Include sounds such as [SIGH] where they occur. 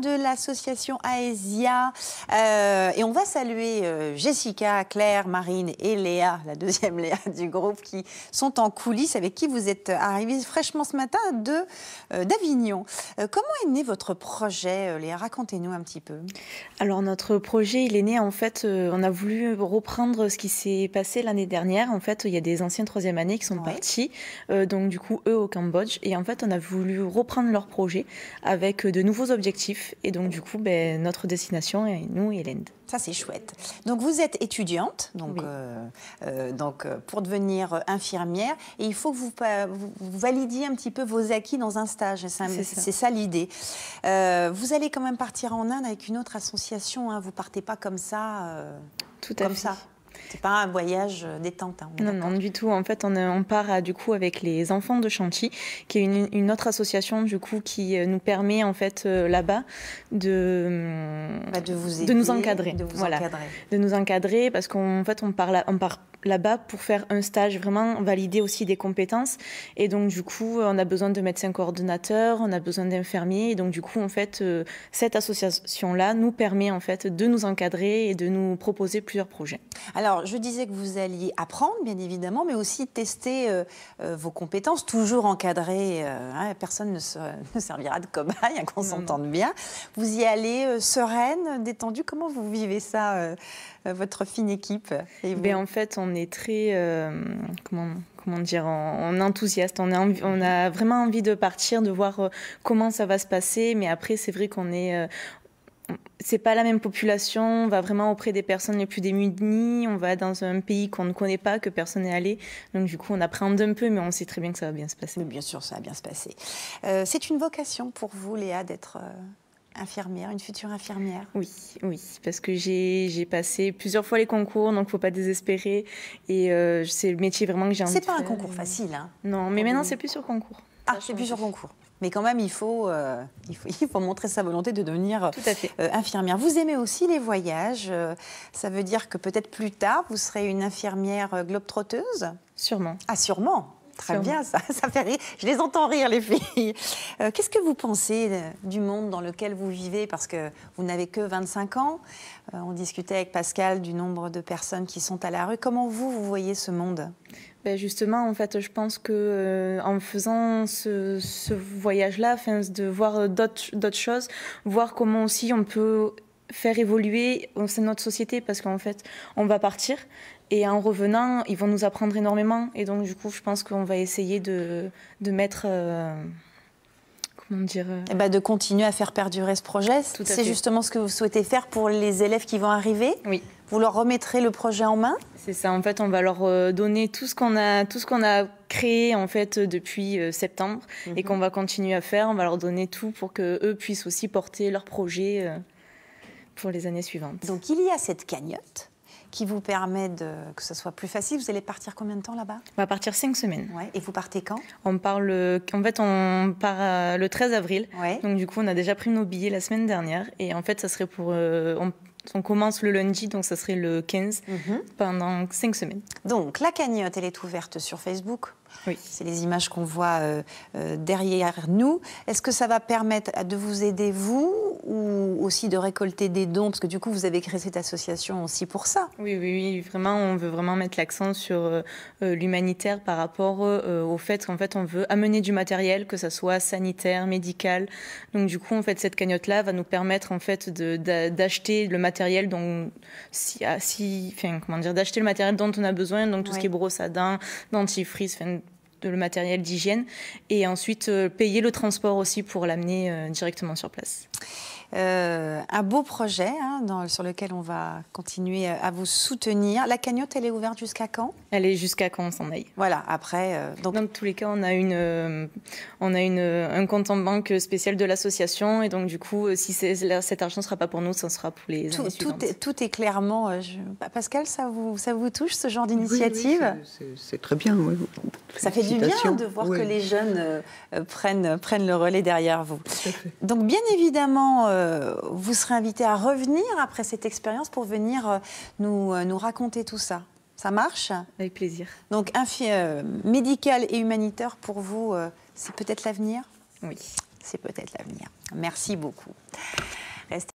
de l'association Aesia. Euh, et on va saluer euh, Jessica, Claire, Marine et Léa, la deuxième [LAUGHS] Léa du groupe, qui sont en coulisses, avec qui vous êtes arrivés fraîchement ce matin euh, d'Avignon. comment est né votre projet, Léa Racontez-nous un petit peu. Alors, notre projet, il est né, en fait, on a voulu reprendre ce qui s'est passé l'année dernière. En fait, il y a des anciens troisième année qui sont partis, donc du coup, eux au Cambodge. Et en fait, on a voulu reprendre leur projet avec de nouveaux objectifs et donc, du coup, ben, notre destination est nous et l'Inde. Ça, c'est chouette. Donc, vous êtes étudiante donc, euh, euh, donc, euh, pour devenir infirmière. Et il faut que vous, validiez un petit peu vos acquis dans un stage. C'est ça, l'idée. vous allez quand même partir en Inde avec une autre association. Hein. Vous partez pas comme ça. Tout à comme fait. ça. C'est pas un voyage euh, détente. Hein, non, non, du tout. En fait, on, euh, part euh, du coup avec les enfants de Chantilly, qui est une, autre association du coup qui nous permet en fait là-bas de bah, de vous de nous encadrer, de de nous encadrer parce qu'en fait on part on part là-bas pour faire un stage, vraiment valider aussi des compétences. Et donc, du coup, euh, on a besoin de médecins coordonnateurs, on a besoin d'infirmiers. Et donc, du coup, en fait, euh, cette association-là nous permet en fait de nous encadrer et de nous proposer plusieurs projets. Alors, je disais que vous alliez apprendre, bien évidemment, mais aussi tester euh, vos compétences, toujours encadrées. Hein, personne [LAUGHS] ne, servira de cobaye, hein, qu'on s'entende bien. Vous y allez sereine, détendue. Comment vous vivez ça, votre fine équipe et ben, En fait, on on est très, euh, comment, dire, en enthousiaste. On, a vraiment envie de partir, de voir euh, comment ça va se passer. Mais après, c'est vrai qu'on est, euh, c'est pas la même population, on va vraiment auprès des personnes les plus démunies, on va dans un pays qu'on ne connaît pas, que personne n'est allé. Donc du coup, on appréhende un peu, mais on sait très bien que ça va bien se passer. bien sûr, ça va bien se passer. c'est une vocation pour vous, Léa, d'être infirmière, une future infirmière Oui, oui, parce que j'ai passé plusieurs fois les concours, donc faut pas désespérer. Et euh, c'est le métier vraiment que j'ai envie C'est pas pas un concours facile, hein. Non, mais maintenant c'est plus sur concours. Ah, c'est plus sur concours. Mais quand même, il faut, euh, il montrer sa volonté de devenir euh, infirmière. Vous aimez aussi les voyages. ça veut dire que peut-être plus tard, vous serez une infirmière globe-trotteuse Sûrement. Ah, sûrement Très bien, ça, ça fait rire. Je les entends rire, les filles. Euh, qu'est-ce que vous pensez euh, du monde dans lequel vous vivez Parce que vous n'avez que 25 ans. Euh, on discutait avec Pascal du nombre de personnes qui sont à la rue. Comment vous, vous voyez ce monde ben justement, en fait, je pense que en faisant ce, ce voyage-là, de voir d'autres choses, voir comment aussi on peut faire évoluer notre société parce qu'en fait, on va partir et en revenant, ils vont nous apprendre énormément. Et donc, du coup, je pense qu'on va essayer de, de mettre. Euh, comment dire euh, eh ben, De continuer à faire perdurer ce projet. C'est justement ce que vous souhaitez faire pour les élèves qui vont arriver. Oui. Vous leur remettrez le projet en main C'est ça, en fait, on va leur euh, donner tout ce qu'on a, tout ce qu'on a créé en fait depuis septembre et mhm. qu'on va continuer à faire. On va leur donner tout pour que eux puissent aussi porter leur projet pour les années suivantes. Donc il y a cette cagnotte qui vous permet de, que ce soit plus facile. Vous allez partir combien de temps là-bas On va partir cinq semaines. Ouais. Et vous partez quand On part le, en fait, on part euh, le 13 avril. Donc du coup, on a déjà pris nos billets la semaine dernière. Et en fait, ça serait pour, euh, on commence le lundi, donc ça serait le 15, mhm. pendant cinq semaines. Donc la cagnotte, elle est ouverte sur Facebook c'est les images qu'on voit euh, euh, derrière nous. Est-ce que ça va permettre de vous aider, vous, ou aussi de récolter des dons Parce que du coup, vous avez créé cette association aussi pour ça. Oui, oui, oui. Vraiment, on veut vraiment mettre l'accent sur euh, l'humanitaire par rapport au fait qu'en fait, on veut amener du matériel, que ça soit sanitaire, médical. Donc, du coup, en fait, cette cagnotte-là va nous permettre en fait d'acheter le matériel dont, si, ah, comment dire, d'acheter le matériel dont on a besoin, donc tout ce qui est brosse à dents, dentifrice, enfin, le matériel d'hygiène et ensuite euh, payer le transport aussi pour l'amener euh, directement sur place. Euh, un beau projet hein, dans, sur lequel on va continuer euh, à vous soutenir. La cagnotte, elle est ouverte jusqu'à quand Elle est jusqu'à quand on s'en aille. Voilà, après. Euh, dans tous les cas, on a, une, on a une, un compte en banque spécial de l'association. Et donc, du coup, si cet argent ne sera pas pour nous, ça sera pour les. Tout, tout, est, tout est clairement. Bah, Pascal, ça vous, ça vous touche, ce genre d'initiative oui, C'est très bien, oui. Ça fait du bien de voir que les jeunes prennent, prennent le relais derrière vous. Donc, bien évidemment euh, vous serez invité à revenir après cette expérience pour venir euh, nous, euh, nous raconter tout ça. Ça marche Avec plaisir. Donc, un film médical et humanitaire, pour vous, c'est peut-être l'avenir Oui. C'est peut-être l'avenir. Merci beaucoup. Restez